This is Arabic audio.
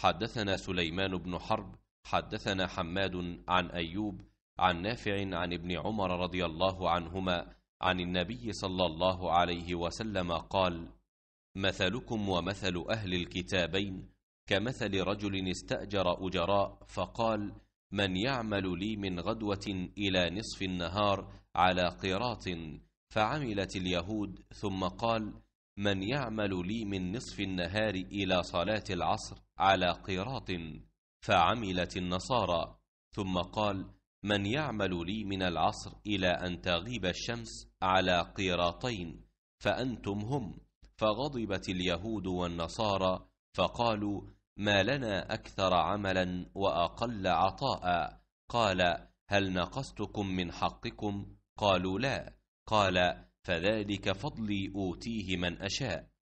حدثنا سليمان بن حرب حدثنا حماد عن أيوب عن نافع عن ابن عمر رضي الله عنهما عن النبي صلى الله عليه وسلم قال مثلكم ومثل أهل الكتابين كمثل رجل استأجر أجراء فقال من يعمل لي من غدوة إلى نصف النهار على قراط فعملت اليهود ثم قال من يعمل لي من نصف النهار إلى صلاة العصر على قيراط فعملت النصارى ثم قال من يعمل لي من العصر إلى أن تغيب الشمس على قيراطين فأنتم هم فغضبت اليهود والنصارى فقالوا ما لنا أكثر عملا وأقل عطاء قال هل نقصتكم من حقكم قالوا لا قال فذلك فضلي أوتيه من أشاء